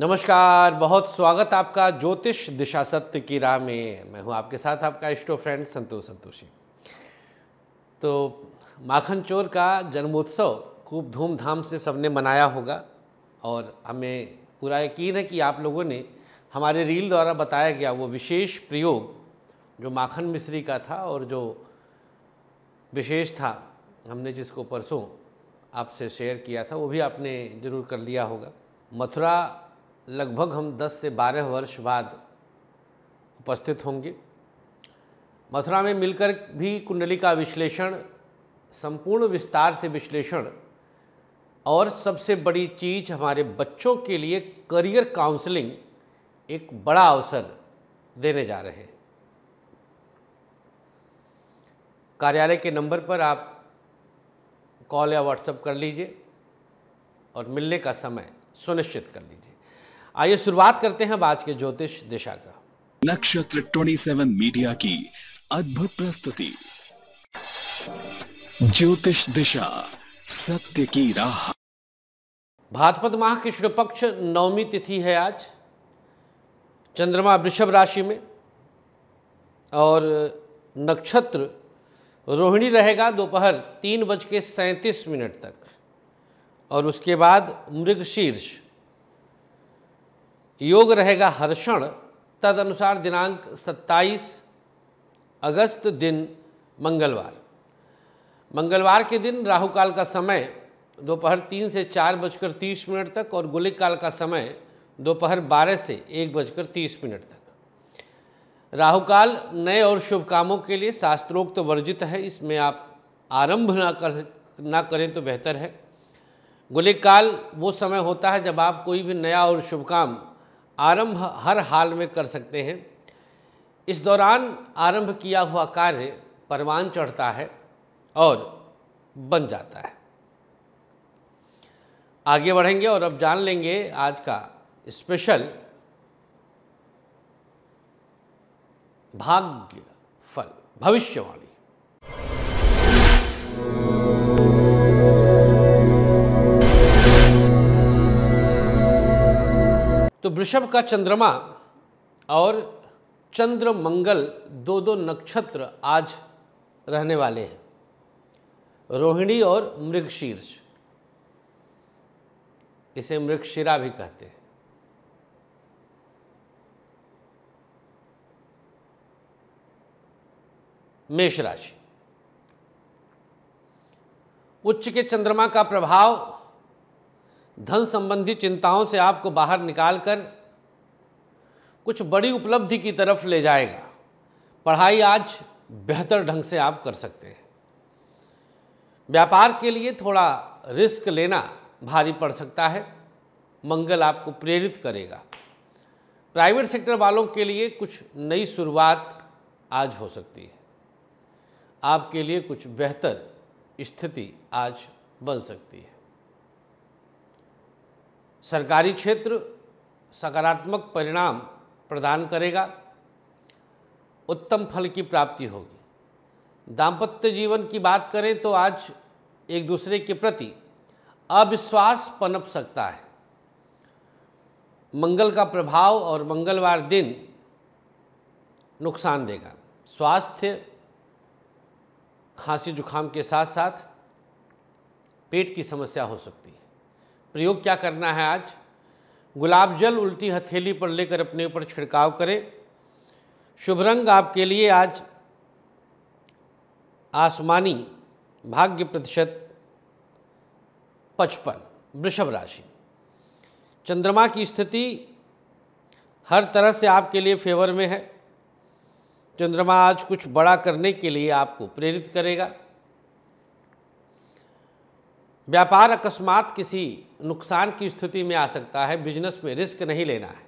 नमस्कार बहुत स्वागत आपका ज्योतिष दिशा सत्य की राह में मैं हूं आपके साथ आपका इष्टो फ्रेंड संतोष संतोषी तो माखन चोर का जन्मोत्सव खूब धूमधाम से सबने मनाया होगा और हमें पूरा यकीन है कि आप लोगों ने हमारे रील द्वारा बताया गया वो विशेष प्रयोग जो माखन मिश्री का था और जो विशेष था हमने जिसको परसों आपसे शेयर किया था वो भी आपने ज़रूर कर लिया होगा मथुरा लगभग हम 10 से 12 वर्ष बाद उपस्थित होंगे मथुरा में मिलकर भी कुंडली का विश्लेषण संपूर्ण विस्तार से विश्लेषण और सबसे बड़ी चीज हमारे बच्चों के लिए करियर काउंसलिंग एक बड़ा अवसर देने जा रहे हैं कार्यालय के नंबर पर आप कॉल या व्हाट्सएप कर लीजिए और मिलने का समय सुनिश्चित कर लीजिए आइए शुरुआत करते हैं आज के ज्योतिष दिशा का नक्षत्र 27 मीडिया की अद्भुत प्रस्तुति ज्योतिष दिशा सत्य की राह भाद्रपद माह की पक्ष नवमी तिथि है आज चंद्रमा वृषभ राशि में और नक्षत्र रोहिणी रहेगा दोपहर तीन बज के सैंतीस मिनट तक और उसके बाद मृग शीर्ष योग रहेगा हर्षण तद अनुसार दिनांक 27 अगस्त दिन मंगलवार मंगलवार के दिन राहु काल का समय दोपहर तीन से चार बजकर तीस मिनट तक और गुलिक काल का समय दोपहर बारह से एक बजकर तीस मिनट तक राहु काल नए और शुभ कामों के लिए शास्त्रोक्त तो वर्जित है इसमें आप आरंभ ना कर ना करें तो बेहतर है गुलिक काल वो समय होता है जब आप कोई भी नया और शुभ काम आरंभ हर हाल में कर सकते हैं इस दौरान आरंभ किया हुआ कार्य परवान चढ़ता है और बन जाता है आगे बढ़ेंगे और अब जान लेंगे आज का स्पेशल भाग्य फल भविष्यवाणी तो वृषभ का चंद्रमा और चंद्र मंगल दो दो नक्षत्र आज रहने वाले हैं रोहिणी और मृगशीर्ष इसे मृगशिरा भी कहते हैं मेष राशि उच्च के चंद्रमा का प्रभाव धन संबंधी चिंताओं से आपको बाहर निकालकर कुछ बड़ी उपलब्धि की तरफ ले जाएगा पढ़ाई आज बेहतर ढंग से आप कर सकते हैं व्यापार के लिए थोड़ा रिस्क लेना भारी पड़ सकता है मंगल आपको प्रेरित करेगा प्राइवेट सेक्टर वालों के लिए कुछ नई शुरुआत आज हो सकती है आपके लिए कुछ बेहतर स्थिति आज बन सकती है सरकारी क्षेत्र सकारात्मक परिणाम प्रदान करेगा उत्तम फल की प्राप्ति होगी दाम्पत्य जीवन की बात करें तो आज एक दूसरे के प्रति अविश्वास पनप सकता है मंगल का प्रभाव और मंगलवार दिन नुकसान देगा स्वास्थ्य खांसी जुखाम के साथ साथ पेट की समस्या हो सकती है प्रयोग क्या करना है आज गुलाब जल उल्टी हथेली पर लेकर अपने ऊपर छिड़काव करें शुभ रंग आपके लिए आज आसमानी भाग्य प्रतिशत पचपन वृषभ राशि चंद्रमा की स्थिति हर तरह से आपके लिए फेवर में है चंद्रमा आज कुछ बड़ा करने के लिए आपको प्रेरित करेगा व्यापार अकस्मात किसी नुकसान की स्थिति में आ सकता है बिजनेस में रिस्क नहीं लेना है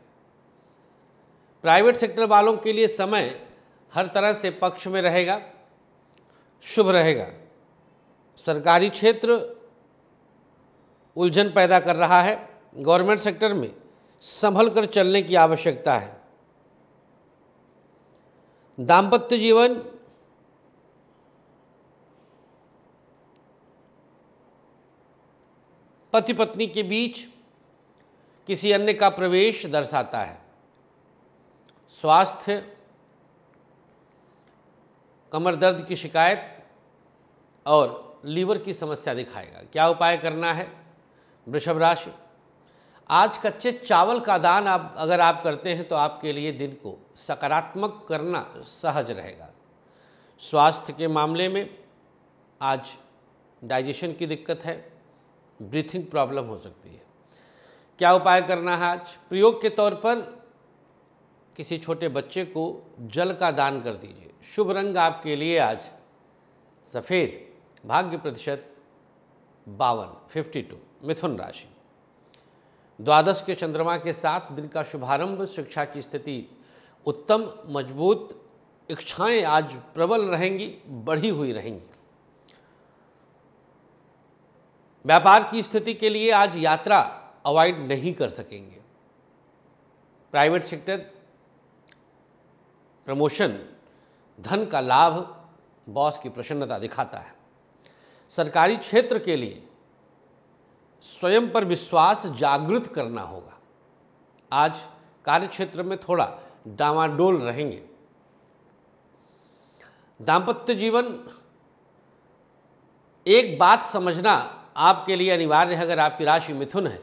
प्राइवेट सेक्टर वालों के लिए समय हर तरह से पक्ष में रहेगा शुभ रहेगा सरकारी क्षेत्र उलझन पैदा कर रहा है गवर्नमेंट सेक्टर में संभल कर चलने की आवश्यकता है दाम्पत्य जीवन पति पत्नी के बीच किसी अन्य का प्रवेश दर्शाता है स्वास्थ्य कमर दर्द की शिकायत और लीवर की समस्या दिखाएगा क्या उपाय करना है वृषभ राशि आज कच्चे चावल का दान आप अगर आप करते हैं तो आपके लिए दिन को सकारात्मक करना सहज रहेगा स्वास्थ्य के मामले में आज डाइजेशन की दिक्कत है ब्रीथिंग प्रॉब्लम हो सकती है क्या उपाय करना है आज प्रयोग के तौर पर किसी छोटे बच्चे को जल का दान कर दीजिए शुभ रंग आपके लिए आज सफ़ेद भाग्य प्रतिशत बावन फिफ्टी टू मिथुन राशि द्वादश के चंद्रमा के साथ दिन का शुभारंभ शिक्षा की स्थिति उत्तम मजबूत इच्छाएं आज प्रबल रहेंगी बढ़ी हुई रहेंगी व्यापार की स्थिति के लिए आज यात्रा अवॉइड नहीं कर सकेंगे प्राइवेट सेक्टर प्रमोशन धन का लाभ बॉस की प्रसन्नता दिखाता है सरकारी क्षेत्र के लिए स्वयं पर विश्वास जागृत करना होगा आज कार्य क्षेत्र में थोड़ा डामाडोल रहेंगे दाम्पत्य जीवन एक बात समझना आपके लिए अनिवार्य है अगर आपकी राशि मिथुन है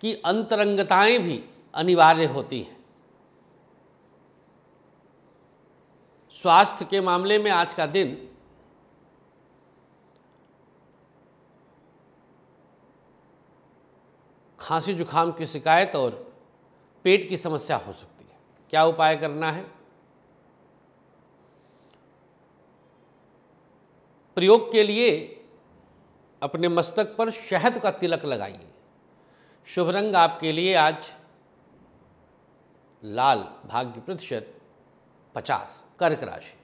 कि अंतरंगताएं भी अनिवार्य होती हैं स्वास्थ्य के मामले में आज का दिन खांसी जुखाम की शिकायत और पेट की समस्या हो सकती है क्या उपाय करना है प्रयोग के लिए अपने मस्तक पर शहद का तिलक लगाइए शुभ रंग आपके लिए आज लाल भाग्य प्रतिशत पचास कर्क राशि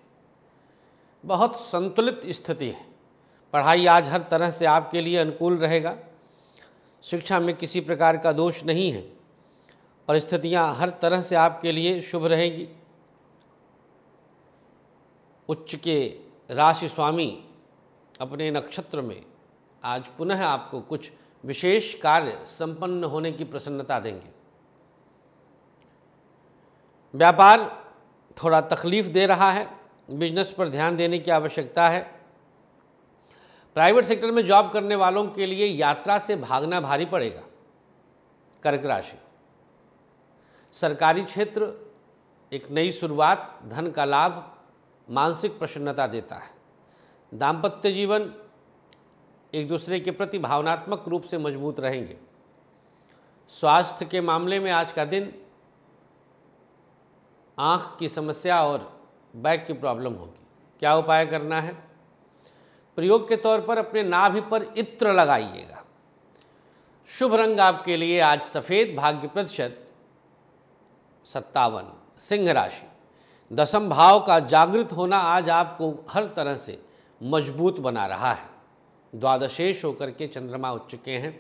बहुत संतुलित स्थिति है पढ़ाई आज हर तरह से आपके लिए अनुकूल रहेगा शिक्षा में किसी प्रकार का दोष नहीं है परिस्थितियाँ हर तरह से आपके लिए शुभ रहेंगी उच्च के राशि स्वामी अपने नक्षत्र में आज पुनः आपको कुछ विशेष कार्य संपन्न होने की प्रसन्नता देंगे व्यापार थोड़ा तकलीफ दे रहा है बिजनेस पर ध्यान देने की आवश्यकता है प्राइवेट सेक्टर में जॉब करने वालों के लिए यात्रा से भागना भारी पड़ेगा कर्क राशि सरकारी क्षेत्र एक नई शुरुआत धन का लाभ मानसिक प्रसन्नता देता है दाम्पत्य जीवन एक दूसरे के प्रति भावनात्मक रूप से मजबूत रहेंगे स्वास्थ्य के मामले में आज का दिन आँख की समस्या और बैक की प्रॉब्लम होगी क्या उपाय करना है प्रयोग के तौर पर अपने नाभि पर इत्र लगाइएगा शुभ रंग आपके लिए आज सफ़ेद भाग्य प्रतिशत सत्तावन सिंह राशि दसम भाव का जागृत होना आज आपको हर तरह से मजबूत बना रहा है द्वादशेश होकर के चंद्रमा उठ चुके हैं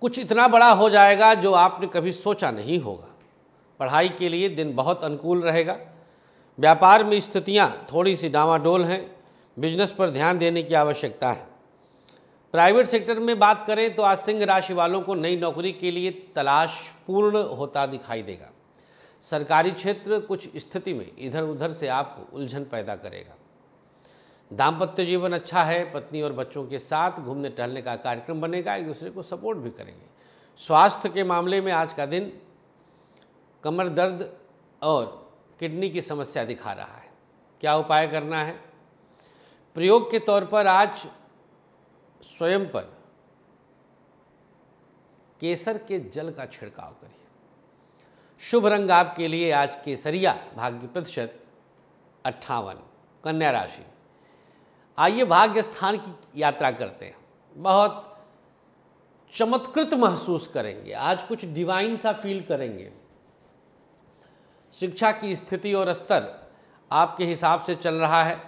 कुछ इतना बड़ा हो जाएगा जो आपने कभी सोचा नहीं होगा पढ़ाई के लिए दिन बहुत अनुकूल रहेगा व्यापार में स्थितियाँ थोड़ी सी डामाडोल हैं बिजनेस पर ध्यान देने की आवश्यकता है प्राइवेट सेक्टर में बात करें तो आज सिंह राशि वालों को नई नौकरी के लिए तलाश पूर्ण होता दिखाई देगा सरकारी क्षेत्र कुछ स्थिति में इधर उधर से आपको उलझन पैदा करेगा दाम्पत्य जीवन अच्छा है पत्नी और बच्चों के साथ घूमने टहलने का कार्यक्रम बनेगा एक दूसरे को सपोर्ट भी करेंगे स्वास्थ्य के मामले में आज का दिन कमर दर्द और किडनी की समस्या दिखा रहा है क्या उपाय करना है प्रयोग के तौर पर आज स्वयं पर केसर के जल का छिड़काव करिए शुभ रंग आपके लिए आज केसरिया भाग्य प्रतिशत अट्ठावन कन्या राशि आइए भाग्य स्थान की यात्रा करते हैं बहुत चमत्कृत महसूस करेंगे आज कुछ डिवाइन सा फील करेंगे शिक्षा की स्थिति और स्तर आपके हिसाब से चल रहा है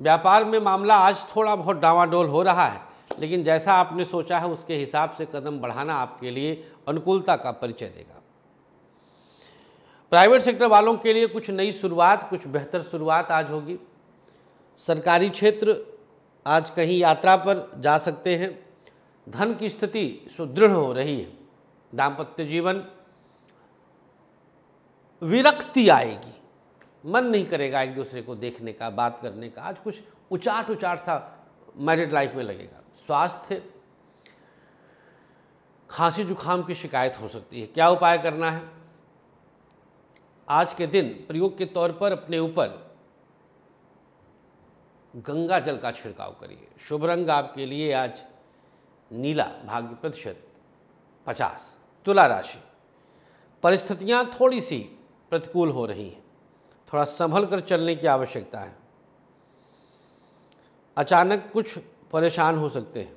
व्यापार में मामला आज थोड़ा बहुत डावाडोल हो रहा है लेकिन जैसा आपने सोचा है उसके हिसाब से कदम बढ़ाना आपके लिए अनुकूलता का परिचय देगा प्राइवेट सेक्टर वालों के लिए कुछ नई शुरुआत कुछ बेहतर शुरुआत आज होगी सरकारी क्षेत्र आज कहीं यात्रा पर जा सकते हैं धन की स्थिति सुदृढ़ हो रही है दाम्पत्य जीवन विरक्ति आएगी मन नहीं करेगा एक दूसरे को देखने का बात करने का आज कुछ उचाट उचाट सा मैरिड लाइफ में लगेगा स्वास्थ्य खांसी जुखाम की शिकायत हो सकती है क्या उपाय करना है आज के दिन प्रयोग के तौर पर अपने ऊपर गंगा जल का छिड़काव करिए शुभ रंग आपके लिए आज नीला भाग्य प्रतिशत पचास तुला राशि परिस्थितियां थोड़ी सी प्रतिकूल हो रही हैं थोड़ा संभल कर चलने की आवश्यकता है अचानक कुछ परेशान हो सकते हैं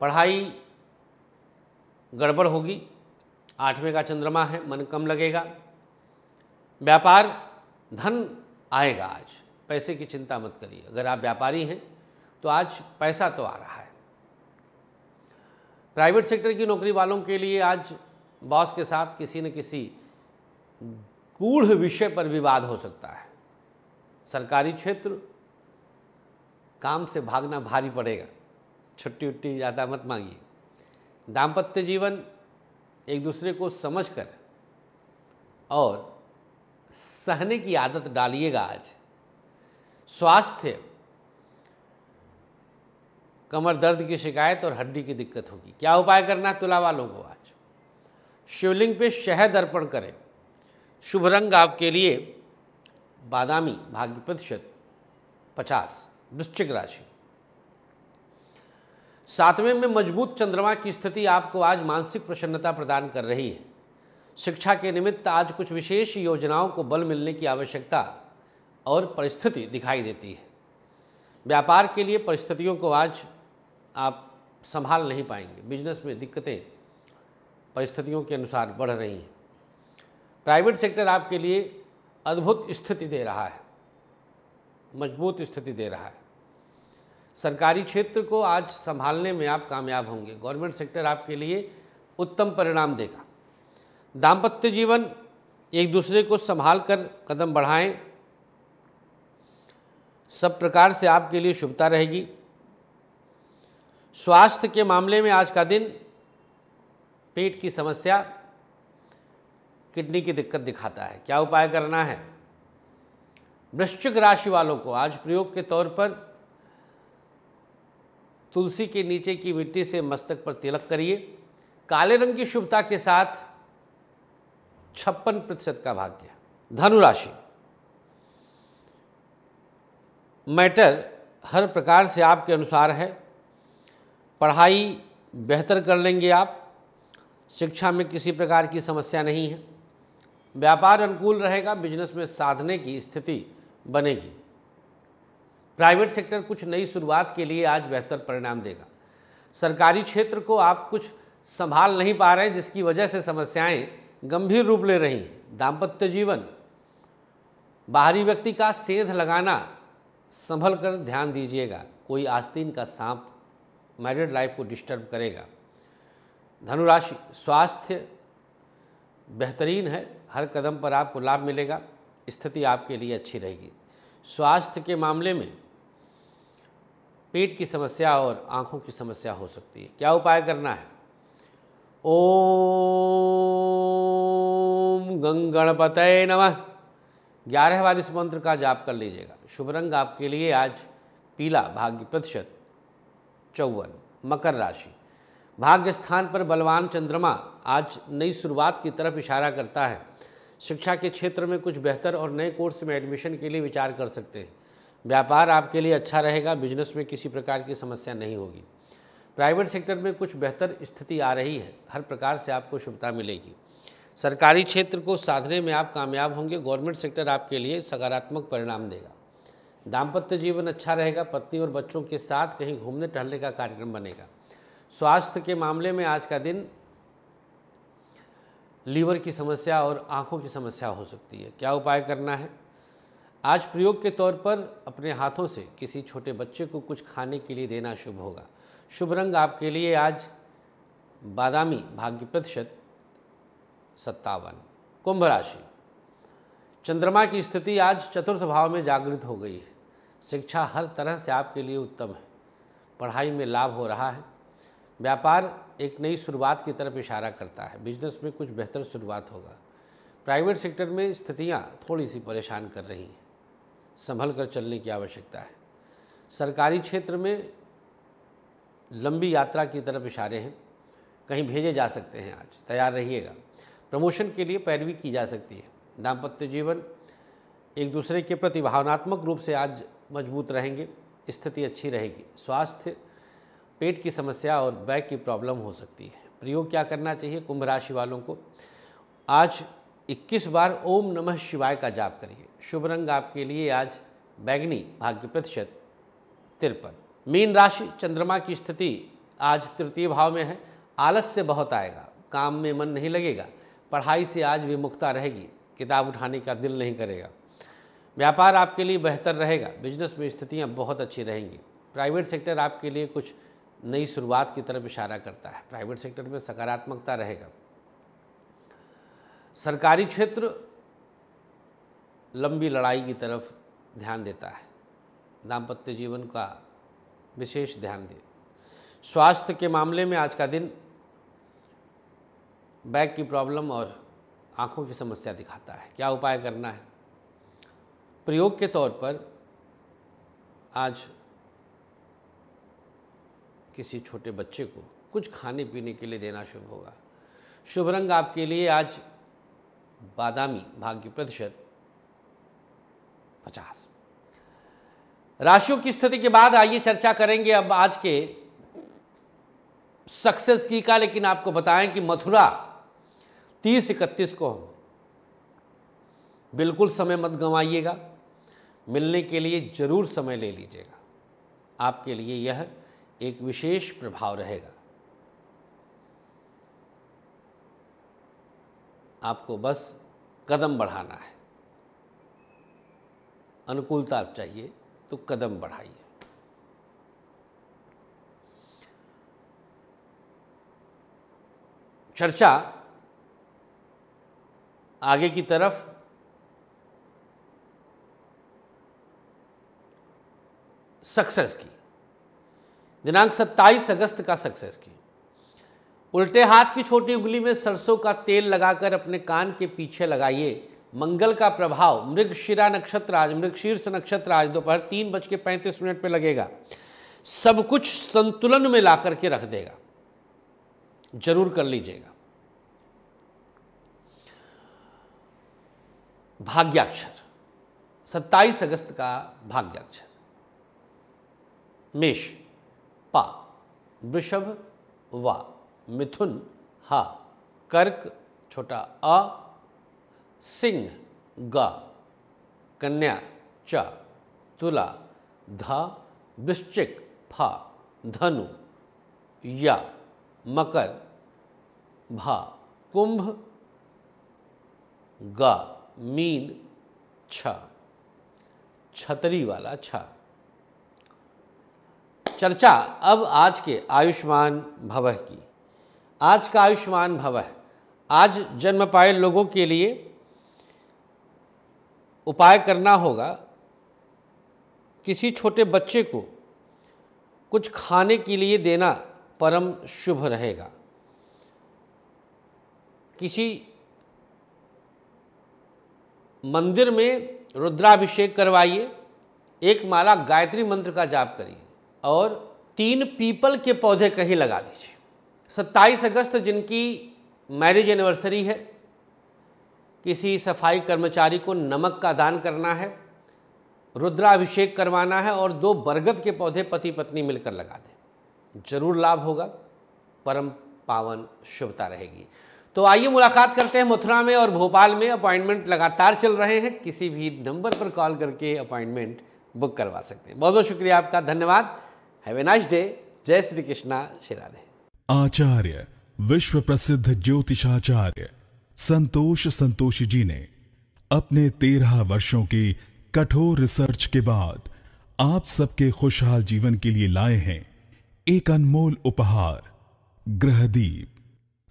पढ़ाई गड़बड़ होगी आठवें का चंद्रमा है मन कम लगेगा व्यापार धन आएगा आज पैसे की चिंता मत करिए अगर आप व्यापारी हैं तो आज पैसा तो आ रहा है प्राइवेट सेक्टर की नौकरी वालों के लिए आज बॉस के साथ किसी न किसी गूढ़ विषय पर विवाद हो सकता है सरकारी क्षेत्र काम से भागना भारी पड़ेगा छुट्टी उट्टी ज़्यादा मत मांगिए दाम्पत्य जीवन एक दूसरे को समझकर और सहने की आदत डालिएगा आज स्वास्थ्य कमर दर्द की शिकायत और हड्डी की दिक्कत होगी क्या उपाय करना है तुला वालों को आज शिवलिंग पे शहद अर्पण करें शुभ रंग आपके लिए बादामी भाग्य प्रतिशत पचास वृश्चिक राशि सातवें में मजबूत चंद्रमा की स्थिति आपको आज मानसिक प्रसन्नता प्रदान कर रही है शिक्षा के निमित्त आज कुछ विशेष योजनाओं को बल मिलने की आवश्यकता और परिस्थिति दिखाई देती है व्यापार के लिए परिस्थितियों को आज आप संभाल नहीं पाएंगे बिजनेस में दिक्कतें परिस्थितियों के अनुसार बढ़ रही हैं प्राइवेट सेक्टर आपके लिए अद्भुत स्थिति दे रहा है मजबूत स्थिति दे रहा है सरकारी क्षेत्र को आज संभालने में आप कामयाब होंगे गवर्नमेंट सेक्टर आपके लिए उत्तम परिणाम देगा दाम्पत्य जीवन एक दूसरे को संभाल कर कदम बढ़ाएं सब प्रकार से आपके लिए शुभता रहेगी स्वास्थ्य के मामले में आज का दिन पेट की समस्या किडनी की दिक्कत दिखाता है क्या उपाय करना है वृश्चिक राशि वालों को आज प्रयोग के तौर पर तुलसी के नीचे की मिट्टी से मस्तक पर तिलक करिए काले रंग की शुभता के साथ छप्पन प्रतिशत का भाग्य धनुराशि मैटर हर प्रकार से आपके अनुसार है पढ़ाई बेहतर कर लेंगे आप शिक्षा में किसी प्रकार की समस्या नहीं है व्यापार अनुकूल रहेगा बिजनेस में साधने की स्थिति बनेगी प्राइवेट सेक्टर कुछ नई शुरुआत के लिए आज बेहतर परिणाम देगा सरकारी क्षेत्र को आप कुछ संभाल नहीं पा रहे हैं जिसकी वजह से समस्याएं गंभीर रूप ले रही हैं दाम्पत्य जीवन बाहरी व्यक्ति का सेध लगाना संभल कर ध्यान दीजिएगा कोई आस्तीन का सांप मैरिड लाइफ को डिस्टर्ब करेगा धनुराशि स्वास्थ्य बेहतरीन है हर कदम पर आपको लाभ मिलेगा स्थिति आपके लिए अच्छी रहेगी स्वास्थ्य के मामले में पेट की समस्या और आँखों की समस्या हो सकती है क्या उपाय करना है ओम गंगणपत नमः ग्यारह बार इस मंत्र का जाप कर लीजिएगा शुभ रंग आपके लिए आज पीला भाग्य प्रतिशत चौवन मकर राशि भाग्य स्थान पर बलवान चंद्रमा आज नई शुरुआत की तरफ इशारा करता है शिक्षा के क्षेत्र में कुछ बेहतर और नए कोर्स में एडमिशन के लिए विचार कर सकते हैं व्यापार आपके लिए अच्छा रहेगा बिजनेस में किसी प्रकार की समस्या नहीं होगी प्राइवेट सेक्टर में कुछ बेहतर स्थिति आ रही है हर प्रकार से आपको शुभता मिलेगी सरकारी क्षेत्र को साधने में आप कामयाब होंगे गवर्नमेंट सेक्टर आपके लिए सकारात्मक परिणाम देगा दाम्पत्य जीवन अच्छा रहेगा पत्नी और बच्चों के साथ कहीं घूमने टहलने का कार्यक्रम बनेगा स्वास्थ्य के मामले में आज का दिन लीवर की समस्या और आंखों की समस्या हो सकती है क्या उपाय करना है आज प्रयोग के तौर पर अपने हाथों से किसी छोटे बच्चे को कुछ खाने के लिए देना शुभ होगा शुभ रंग आपके लिए आज बादामी भाग्य प्रतिशत सत्तावन कुंभ राशि चंद्रमा की स्थिति आज चतुर्थ भाव में जागृत हो गई है शिक्षा हर तरह से आपके लिए उत्तम है पढ़ाई में लाभ हो रहा है व्यापार एक नई शुरुआत की तरफ इशारा करता है बिजनेस में कुछ बेहतर शुरुआत होगा प्राइवेट सेक्टर में स्थितियाँ थोड़ी सी परेशान कर रही हैं संभल कर चलने की आवश्यकता है सरकारी क्षेत्र में लंबी यात्रा की तरफ इशारे हैं कहीं भेजे जा सकते हैं आज तैयार रहिएगा प्रमोशन के लिए पैरवी की जा सकती है दाम्पत्य जीवन एक दूसरे के प्रति भावनात्मक रूप से आज मजबूत रहेंगे स्थिति अच्छी रहेगी स्वास्थ्य पेट की समस्या और बैक की प्रॉब्लम हो सकती है प्रयोग क्या करना चाहिए कुंभ राशि वालों को आज 21 बार ओम नमः शिवाय का जाप करिए शुभ रंग आपके लिए आज बैगनी भाग्य प्रतिशत तिरपन मीन राशि चंद्रमा की स्थिति आज तृतीय भाव में है आलस्य बहुत आएगा काम में मन नहीं लगेगा पढ़ाई से आज विमुखता रहेगी किताब उठाने का दिल नहीं करेगा व्यापार आपके लिए बेहतर रहेगा बिजनेस में स्थितियाँ बहुत अच्छी रहेंगी प्राइवेट सेक्टर आपके लिए कुछ नई शुरुआत की तरफ इशारा करता है प्राइवेट सेक्टर में सकारात्मकता रहेगा सरकारी क्षेत्र लंबी लड़ाई की तरफ ध्यान देता है दाम्पत्य जीवन का विशेष ध्यान दें स्वास्थ्य के मामले में आज का दिन बैक की प्रॉब्लम और आँखों की समस्या दिखाता है क्या उपाय करना है प्रयोग के तौर पर आज किसी छोटे बच्चे को कुछ खाने पीने के लिए देना शुभ होगा शुभ रंग आपके लिए आज बादामी भाग्य प्रतिशत पचास राशियों की स्थिति के बाद आइए चर्चा करेंगे अब आज के सक्सेस की का लेकिन आपको बताएं कि मथुरा तीस इकतीस को हम बिल्कुल समय मत गंवाइएगा मिलने के लिए ज़रूर समय ले लीजिएगा आपके लिए यह एक विशेष प्रभाव रहेगा आपको बस कदम बढ़ाना है अनुकूलता आप चाहिए तो कदम बढ़ाइए चर्चा आगे की तरफ सक्सेस की दिनांक 27 अगस्त का सक्सेस की उल्टे हाथ की छोटी उंगली में सरसों का तेल लगाकर अपने कान के पीछे लगाइए मंगल का प्रभाव मृगशिरा नक्षत्र आज मृगशीर्ष नक्षत्र आज दोपहर तीन बज के पैंतीस मिनट पर लगेगा सब कुछ संतुलन में ला करके रख देगा जरूर कर लीजिएगा भाग्याक्षर 27 अगस्त का भाग्याक्षर मेष पा वृषभ व मिथुन हा कर्क छोटा अ सिंह ग कन्या च तुला ध वृश्चिक फा धनु या मकर भा कुंभ गा मीन छ छतरी वाला छ चर्चा अब आज के आयुष्मान भवह की आज का आयुष्मान भवह आज जन्म पाए लोगों के लिए उपाय करना होगा किसी छोटे बच्चे को कुछ खाने के लिए देना परम शुभ रहेगा किसी मंदिर में रुद्राभिषेक करवाइए एक माला गायत्री मंत्र का जाप करिए और तीन पीपल के पौधे कहीं लगा दीजिए सत्ताईस अगस्त जिनकी मैरिज एनिवर्सरी है किसी सफाई कर्मचारी को नमक का दान करना है रुद्राभिषेक करवाना है और दो बरगद के पौधे पति पत्नी मिलकर लगा दें जरूर लाभ होगा परम पावन शुभता रहेगी तो आइए मुलाकात करते हैं मथुरा में और भोपाल में अपॉइंटमेंट लगातार चल रहे हैं किसी भी नंबर पर कॉल करके अपॉइंटमेंट बुक करवा सकते हैं बहुत बहुत शुक्रिया आपका धन्यवाद ए नाइस डे जय श्री कृष्णा शिराधे आचार्य विश्व प्रसिद्ध ज्योतिषाचार्य संतोष संतोषी जी ने अपने तेरह वर्षों की कठोर रिसर्च के बाद आप सबके खुशहाल जीवन के लिए लाए हैं एक अनमोल उपहार ग्रहदीप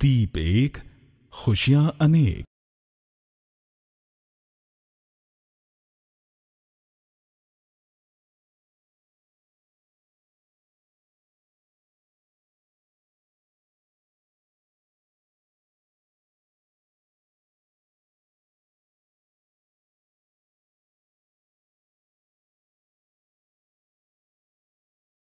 दीप एक खुशियां अनेक